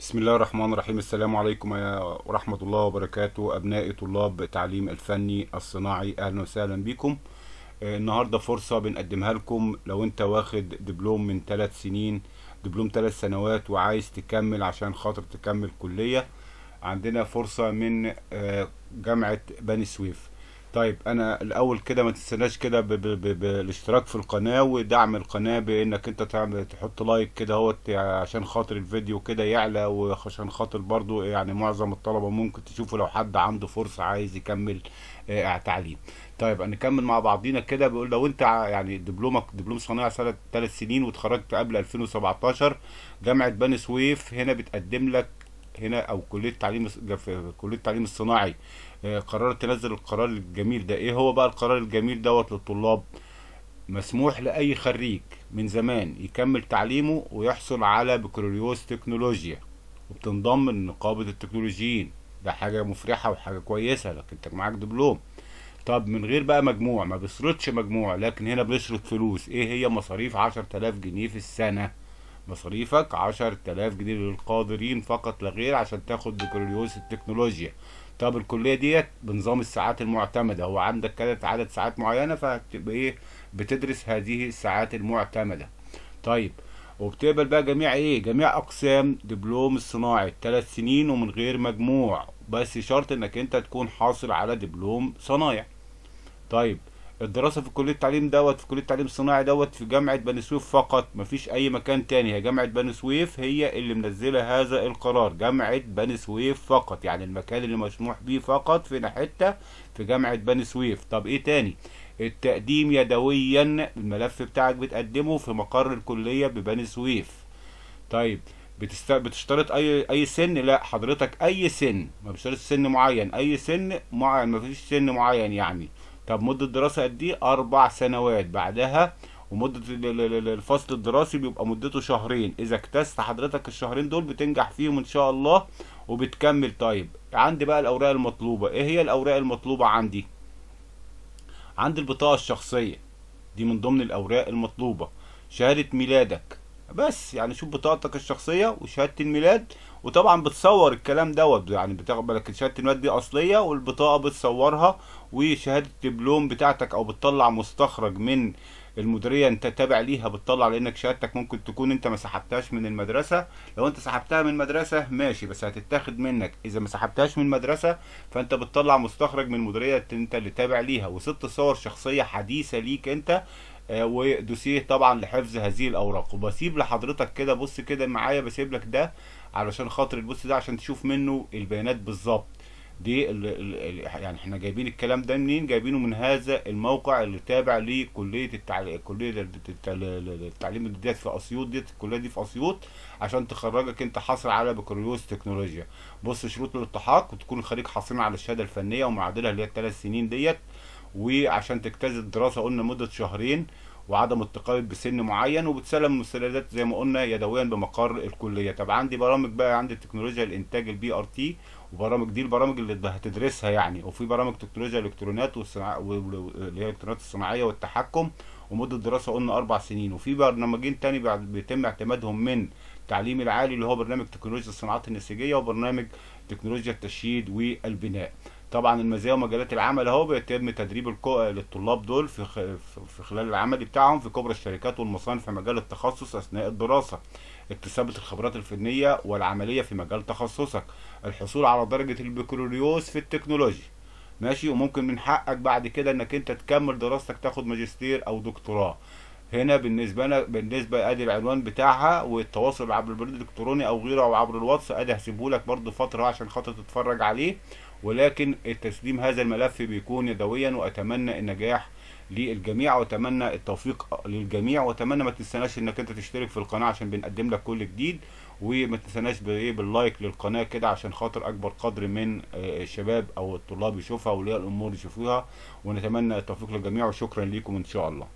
بسم الله الرحمن الرحيم السلام عليكم ورحمة الله وبركاته أبنائي طلاب التعليم الفني الصناعي أهلا وسهلا بكم آه، النهاردة فرصة بنقدمها لكم لو أنت واخد دبلوم من ثلاث سنين دبلوم ثلاث سنوات وعايز تكمل عشان خاطر تكمل كلية عندنا فرصة من آه، جامعة بني سويف طيب انا الاول كده ما تستناش كده بالاشتراك في القناه ودعم القناه بانك انت تعمل تحط لايك كده اهوت عشان خاطر الفيديو كده يعلى وعشان خاطر برضو يعني معظم الطلبه ممكن تشوفوا لو حد عنده فرصه عايز يكمل آه تعليم طيب هنكمل مع بعضينا كده بيقول لو انت يعني دبلومك دبلوم صناعه سنه ثلاث سنين واتخرجت قبل 2017 جامعه بني سويف هنا بتقدم لك هنا او كليه التعليم في كليه التعليم الصناعي آه، قررت تنزل القرار الجميل ده ايه هو بقى القرار الجميل دوت للطلاب مسموح لاي خريج من زمان يكمل تعليمه ويحصل على بكالوريوس تكنولوجيا وبتنضم لنقابه التكنولوجيين ده حاجه مفرحه وحاجه كويسه لكن انت معاك دبلوم طب من غير بقى مجموع ما بيصرفش مجموع لكن هنا بيصرف فلوس ايه هي مصاريف 10000 جنيه في السنه مصاريفك عشر تلاف جنيه للقادرين فقط لا غير عشان تاخد بكالوريوس التكنولوجيا طب الكليه ديت بنظام الساعات المعتمده هو عندك كده عدد ساعات معينه فهتبقى ايه بتدرس هذه الساعات المعتمده طيب وبتقبل بقى جميع ايه جميع اقسام دبلوم الصناعي ثلاث سنين ومن غير مجموع بس شرط انك انت تكون حاصل على دبلوم صنايع طيب الدراسه في كليه التعليم دوت في كليه التعليم الصناعي دوت في جامعه بني سويف فقط مفيش اي مكان تاني هي جامعه بني سويف هي اللي منزله هذا القرار جامعه بني سويف فقط يعني المكان اللي مسموح بيه فقط في حته في جامعه بني سويف طب ايه تاني التقديم يدويا الملف بتاعك بتقدمه في مقر الكليه ببني سويف طيب بتست... بتشترط اي اي سن لا حضرتك اي سن ما بتشترطش سن معين اي سن معين ما فيش سن معين يعني طب مده الدراسه قد ايه اربع سنوات بعدها ومده الفصل الدراسي بيبقى مدته شهرين اذا اكتست حضرتك الشهرين دول بتنجح فيهم ان شاء الله وبتكمل طيب عندي بقى الاوراق المطلوبه ايه هي الاوراق المطلوبه عندي عندي البطاقه الشخصيه دي من ضمن الاوراق المطلوبه شهاده ميلادك بس يعني شوف بطاقتك الشخصيه وشهاده الميلاد وطبعا بتصور الكلام دوت يعني بتاخد بالك شهاده الميلاد دي اصليه والبطاقه بتصورها وشهاده الدبلوم بتاعتك او بتطلع مستخرج من المديريه انت تابع ليها بتطلع لانك شهادتك ممكن تكون انت ما سحبتهاش من المدرسه لو انت سحبتها من المدرسه ماشي بس هتتاخد منك اذا ما سحبتهاش من المدرسه فانت بتطلع مستخرج من المديريه انت اللي تابع ليها وست صور شخصيه حديثه ليك انت آه، ودوسيه طبعا لحفظ هذه الاوراق وبسيب لحضرتك كده بص كده معايا بسيب لك ده علشان خاطر البص ده عشان تشوف منه البيانات بالظبط دي الـ الـ يعني احنا جايبين الكلام ده منين جايبينه من هذا الموقع اللي تابع لكليه التعليم كليه التعليم الجديد في اسيوط دي الكليه دي في اسيوط عشان تخرجك انت حاصل على بكالوريوس تكنولوجيا بص شروط الالتحاق وتكون خريج حاصل على الشهاده الفنيه ومعادلها اللي هي الثلاث سنين ديت وعشان تجتاز الدراسه قلنا مده شهرين وعدم التقيد بسن معين وبتسلم المستندات زي ما قلنا يدويا بمقر الكليه طب عندي برامج بقى عندي تكنولوجيا الانتاج البي ار تي وبرامج دي البرامج اللي هتدرسها يعني وفي برامج تكنولوجيا الالكترونات والصناعية اللي هي الالكترونات الصناعيه والتحكم ومده الدراسة قلنا اربع سنين وفي برنامجين تاني بيتم اعتمادهم من التعليم العالي اللي هو برنامج تكنولوجيا الصناعات النسيجيه وبرنامج تكنولوجيا التشييد والبناء طبعا المزايا ومجالات العمل اهو بيتم تدريب الكو... للطلاب دول في في خلال العمل بتاعهم في كبرى الشركات والمصانع في مجال التخصص اثناء الدراسه اكتساب الخبرات الفنيه والعمليه في مجال تخصصك الحصول على درجه البكالوريوس في التكنولوجيا ماشي وممكن من حقك بعد كده انك انت تكمل دراستك تاخد ماجستير او دكتوراه هنا بالنسبه لنا بالنسبه ادي العنوان بتاعها والتواصل عبر البريد الالكتروني او غيره او عبر الواتس ادي هسيبهولك برده فتره عشان خاطر تتفرج عليه ولكن تسليم هذا الملف بيكون يدويا واتمنى النجاح للجميع واتمنى التوفيق للجميع واتمنى ما تنسناش انك انت تشترك في القناه عشان بنقدم لك كل جديد وما تنسناش بايه باللايك للقناه كده عشان خاطر اكبر قدر من آه، الشباب او الطلاب يشوفها اولياء الامور يشوفوها ونتمنى التوفيق للجميع وشكرا ليكم ان شاء الله